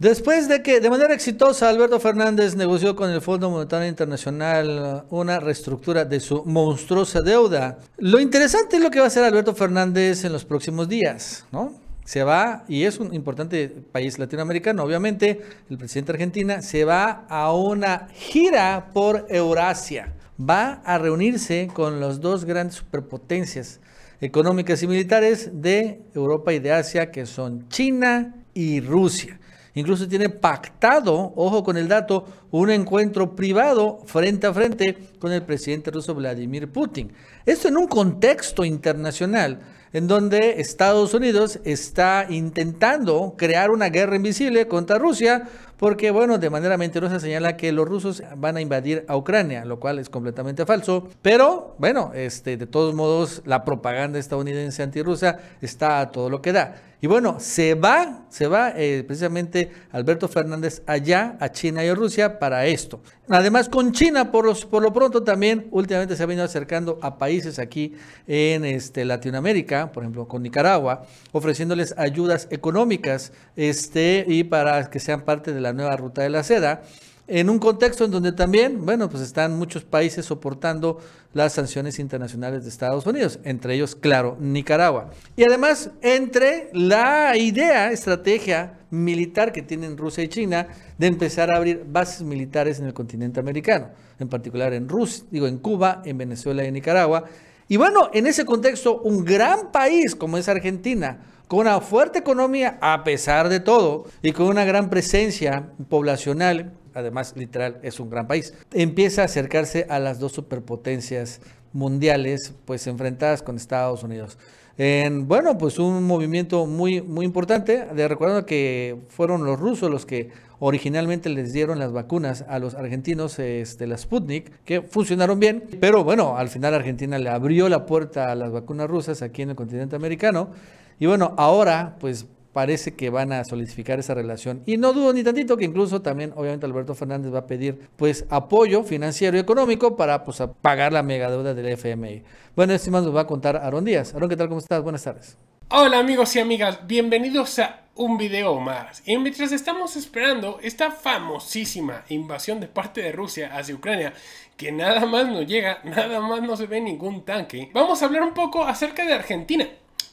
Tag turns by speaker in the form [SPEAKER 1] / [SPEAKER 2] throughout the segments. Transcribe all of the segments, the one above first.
[SPEAKER 1] Después de que de manera exitosa Alberto Fernández negoció con el Fondo Monetario Internacional una reestructura de su monstruosa deuda, lo interesante es lo que va a hacer Alberto Fernández en los próximos días, ¿no? Se va y es un importante país latinoamericano, obviamente, el presidente de Argentina se va a una gira por Eurasia. Va a reunirse con las dos grandes superpotencias económicas y militares de Europa y de Asia, que son China y Rusia. Incluso tiene pactado, ojo con el dato, un encuentro privado frente a frente con el presidente ruso Vladimir Putin. Esto en un contexto internacional en donde Estados Unidos está intentando crear una guerra invisible contra Rusia porque bueno, de manera mentirosa señala que los rusos van a invadir a Ucrania, lo cual es completamente falso, pero bueno, este, de todos modos la propaganda estadounidense antirrusa está a todo lo que da. Y bueno, se va, se va eh, precisamente Alberto Fernández allá a China y a Rusia para esto. Además, con China, por, por lo pronto, también últimamente se ha venido acercando a países aquí en este, Latinoamérica, por ejemplo, con Nicaragua, ofreciéndoles ayudas económicas este, y para que sean parte de la la nueva ruta de la seda, en un contexto en donde también, bueno, pues están muchos países soportando las sanciones internacionales de Estados Unidos, entre ellos, claro, Nicaragua. Y además, entre la idea, estrategia militar que tienen Rusia y China de empezar a abrir bases militares en el continente americano, en particular en Rusia, digo, en Cuba, en Venezuela y Nicaragua. Y bueno, en ese contexto, un gran país como es Argentina, con una fuerte economía a pesar de todo y con una gran presencia poblacional, además literal es un gran país, empieza a acercarse a las dos superpotencias mundiales pues enfrentadas con Estados Unidos. En, bueno, pues un movimiento muy, muy importante, de recordando que fueron los rusos los que originalmente les dieron las vacunas a los argentinos de este, la Sputnik, que funcionaron bien, pero bueno, al final Argentina le abrió la puerta a las vacunas rusas aquí en el continente americano y bueno, ahora pues parece que van a solidificar esa relación. Y no dudo ni tantito que incluso también, obviamente, Alberto Fernández va a pedir pues apoyo financiero y económico para pues, pagar la mega deuda del FMI. Bueno, este más nos va a contar Aarón Díaz. Aarón, ¿qué tal? ¿Cómo estás? Buenas tardes.
[SPEAKER 2] Hola amigos y amigas, bienvenidos a un video más. Y mientras estamos esperando esta famosísima invasión de parte de Rusia hacia Ucrania, que nada más no llega, nada más no se ve ningún tanque, vamos a hablar un poco acerca de Argentina.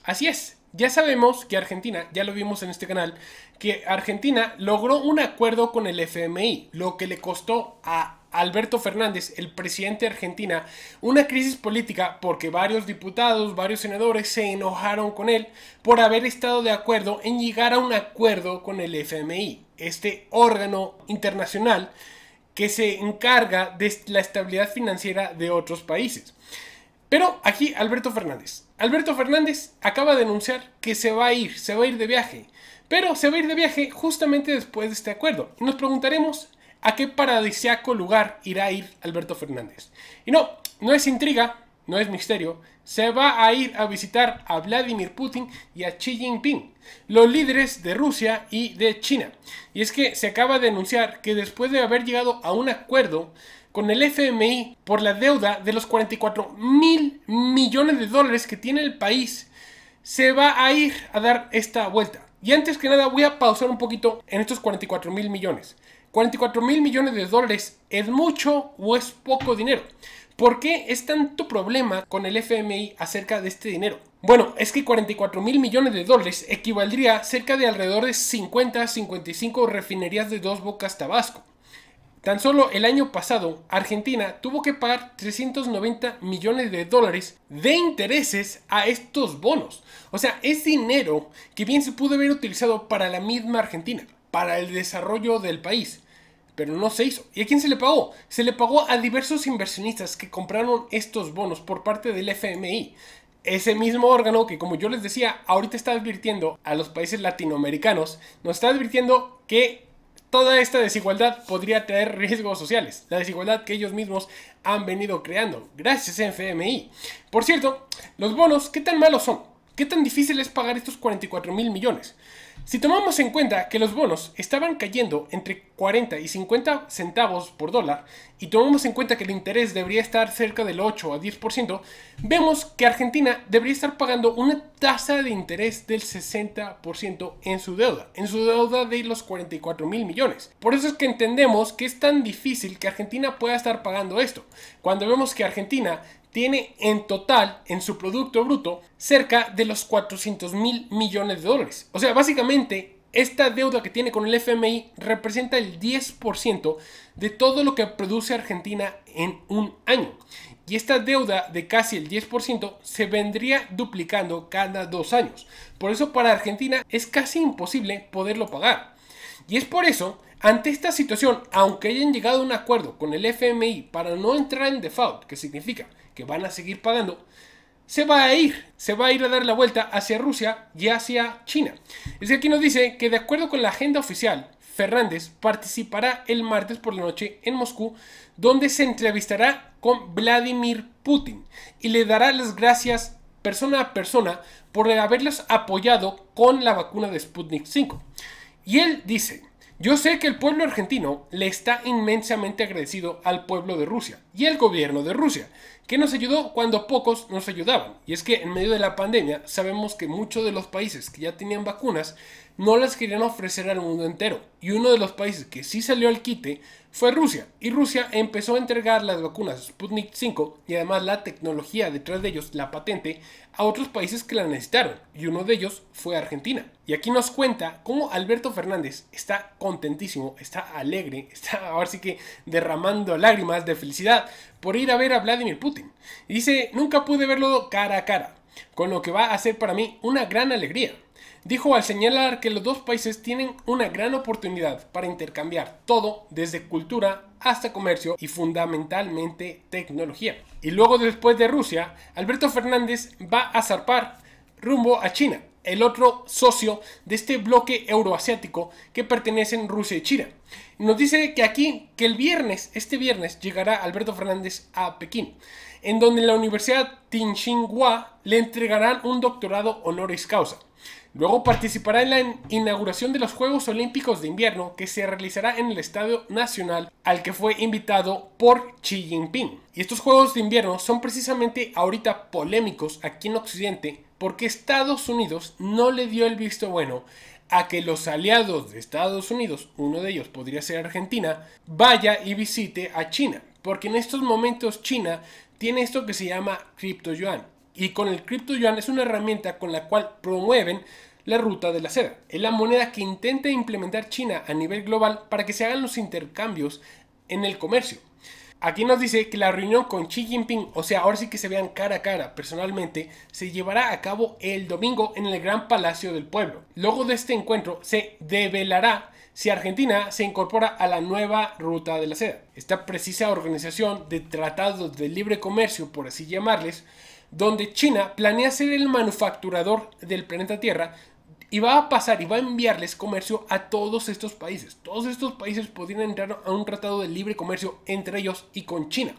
[SPEAKER 2] Así es, ya sabemos que Argentina, ya lo vimos en este canal, que Argentina logró un acuerdo con el FMI, lo que le costó a Alberto Fernández, el presidente de Argentina, una crisis política porque varios diputados, varios senadores se enojaron con él por haber estado de acuerdo en llegar a un acuerdo con el FMI, este órgano internacional que se encarga de la estabilidad financiera de otros países. Pero aquí Alberto Fernández. Alberto Fernández acaba de anunciar que se va a ir, se va a ir de viaje. Pero se va a ir de viaje justamente después de este acuerdo. nos preguntaremos a qué paradisiaco lugar irá a ir Alberto Fernández. Y no, no es intriga, no es misterio, se va a ir a visitar a Vladimir Putin y a Xi Jinping, los líderes de Rusia y de China. Y es que se acaba de anunciar que después de haber llegado a un acuerdo con el FMI por la deuda de los 44 mil millones de dólares que tiene el país, se va a ir a dar esta vuelta. Y antes que nada voy a pausar un poquito en estos 44 mil millones. 44 mil millones de dólares es mucho o es poco dinero. ¿Por qué es tanto problema con el FMI acerca de este dinero? Bueno, es que 44 mil millones de dólares equivaldría cerca de alrededor de 50 55 refinerías de dos bocas Tabasco. Tan solo el año pasado, Argentina tuvo que pagar 390 millones de dólares de intereses a estos bonos. O sea, es dinero que bien se pudo haber utilizado para la misma Argentina, para el desarrollo del país. Pero no se hizo. ¿Y a quién se le pagó? Se le pagó a diversos inversionistas que compraron estos bonos por parte del FMI. Ese mismo órgano que, como yo les decía, ahorita está advirtiendo a los países latinoamericanos, nos está advirtiendo que Toda esta desigualdad podría traer riesgos sociales, la desigualdad que ellos mismos han venido creando, gracias a FMI. Por cierto, los bonos, ¿qué tan malos son? ¿Qué tan difícil es pagar estos 44 mil millones? Si tomamos en cuenta que los bonos estaban cayendo entre 40 y 50 centavos por dólar y tomamos en cuenta que el interés debería estar cerca del 8 a 10%, vemos que Argentina debería estar pagando una tasa de interés del 60% en su deuda, en su deuda de los 44 mil millones. Por eso es que entendemos que es tan difícil que Argentina pueda estar pagando esto, cuando vemos que Argentina tiene en total en su Producto Bruto cerca de los 400 mil millones de dólares. O sea, básicamente esta deuda que tiene con el FMI representa el 10% de todo lo que produce Argentina en un año. Y esta deuda de casi el 10% se vendría duplicando cada dos años. Por eso para Argentina es casi imposible poderlo pagar. Y es por eso ante esta situación, aunque hayan llegado a un acuerdo con el FMI para no entrar en default, que significa que van a seguir pagando, se va a ir, se va a ir a dar la vuelta hacia Rusia y hacia China. Es aquí nos dice que de acuerdo con la agenda oficial, Fernández participará el martes por la noche en Moscú, donde se entrevistará con Vladimir Putin y le dará las gracias persona a persona por haberlos apoyado con la vacuna de Sputnik 5. Y él dice, yo sé que el pueblo argentino le está inmensamente agradecido al pueblo de Rusia y el gobierno de Rusia. ¿Qué nos ayudó cuando pocos nos ayudaban. Y es que en medio de la pandemia sabemos que muchos de los países que ya tenían vacunas no las querían ofrecer al mundo entero. Y uno de los países que sí salió al quite fue Rusia. Y Rusia empezó a entregar las vacunas Sputnik 5 y además la tecnología detrás de ellos, la patente, a otros países que la necesitaron. Y uno de ellos fue Argentina. Y aquí nos cuenta cómo Alberto Fernández está contentísimo, está alegre, está ahora sí que derramando lágrimas de felicidad por ir a ver a Vladimir Putin. dice, nunca pude verlo cara a cara, con lo que va a ser para mí una gran alegría. Dijo al señalar que los dos países tienen una gran oportunidad para intercambiar todo, desde cultura hasta comercio y fundamentalmente tecnología. Y luego después de Rusia, Alberto Fernández va a zarpar rumbo a China, el otro socio de este bloque euroasiático que pertenecen Rusia y China. Nos dice que aquí, que el viernes, este viernes, llegará Alberto Fernández a Pekín, en donde la Universidad Tsinghua le entregarán un doctorado honoris causa. Luego participará en la inauguración de los Juegos Olímpicos de Invierno que se realizará en el Estadio Nacional al que fue invitado por Xi Jinping. Y estos Juegos de Invierno son precisamente ahorita polémicos aquí en Occidente porque Estados Unidos no le dio el visto bueno a que los aliados de Estados Unidos, uno de ellos podría ser Argentina, vaya y visite a China, porque en estos momentos China tiene esto que se llama cripto yuan y con el cripto yuan es una herramienta con la cual promueven la ruta de la seda. Es la moneda que intenta implementar China a nivel global para que se hagan los intercambios en el comercio. Aquí nos dice que la reunión con Xi Jinping, o sea, ahora sí que se vean cara a cara personalmente, se llevará a cabo el domingo en el Gran Palacio del Pueblo. Luego de este encuentro se develará si Argentina se incorpora a la nueva ruta de la seda. Esta precisa organización de tratados de libre comercio, por así llamarles, donde China planea ser el manufacturador del planeta Tierra y va a pasar y va a enviarles comercio a todos estos países. Todos estos países podrían entrar a un tratado de libre comercio entre ellos y con China.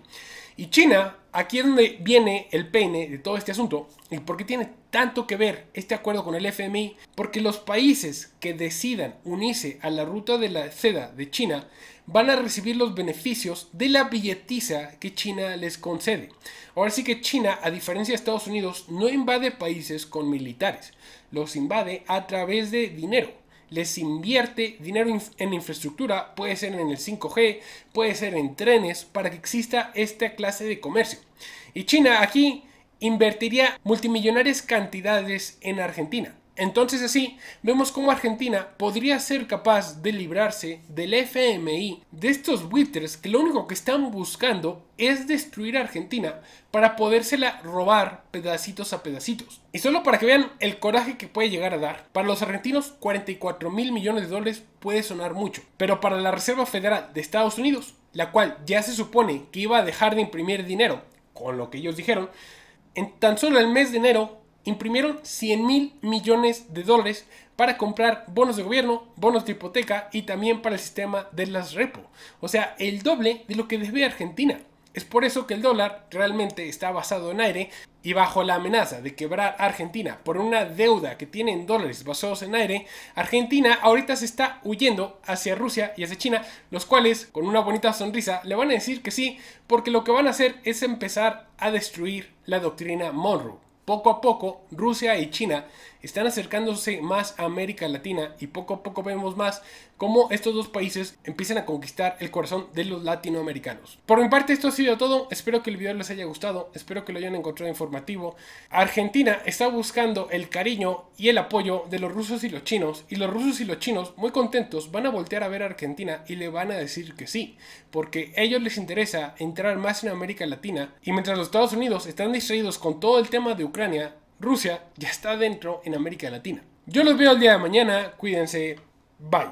[SPEAKER 2] Y China, aquí es donde viene el peine de todo este asunto y por qué tiene tanto que ver este acuerdo con el FMI, porque los países que decidan unirse a la ruta de la seda de China van a recibir los beneficios de la billetiza que China les concede. Ahora sí que China, a diferencia de Estados Unidos, no invade países con militares, los invade a través de dinero. Les invierte dinero en infraestructura, puede ser en el 5G, puede ser en trenes, para que exista esta clase de comercio. Y China aquí invertiría multimillonarias cantidades en Argentina. Entonces así vemos cómo Argentina podría ser capaz de librarse del FMI, de estos buitres que lo único que están buscando es destruir a Argentina para podérsela robar pedacitos a pedacitos. Y solo para que vean el coraje que puede llegar a dar, para los argentinos 44 mil millones de dólares puede sonar mucho, pero para la Reserva Federal de Estados Unidos, la cual ya se supone que iba a dejar de imprimir dinero, con lo que ellos dijeron, en tan solo el mes de enero imprimieron 100 mil millones de dólares para comprar bonos de gobierno, bonos de hipoteca y también para el sistema de las repo. O sea, el doble de lo que debe Argentina. Es por eso que el dólar realmente está basado en aire y bajo la amenaza de quebrar a Argentina por una deuda que tiene en dólares basados en aire, Argentina ahorita se está huyendo hacia Rusia y hacia China, los cuales con una bonita sonrisa le van a decir que sí, porque lo que van a hacer es empezar a destruir la doctrina Monroe. Poco a poco, Rusia y China están acercándose más a América Latina y poco a poco vemos más cómo estos dos países empiezan a conquistar el corazón de los latinoamericanos. Por mi parte esto ha sido todo, espero que el video les haya gustado, espero que lo hayan encontrado informativo. Argentina está buscando el cariño y el apoyo de los rusos y los chinos y los rusos y los chinos muy contentos van a voltear a ver a Argentina y le van a decir que sí, porque a ellos les interesa entrar más en América Latina y mientras los Estados Unidos están distraídos con todo el tema de Ucrania, Rusia ya está dentro en América Latina. Yo los veo el día de mañana, cuídense, bye.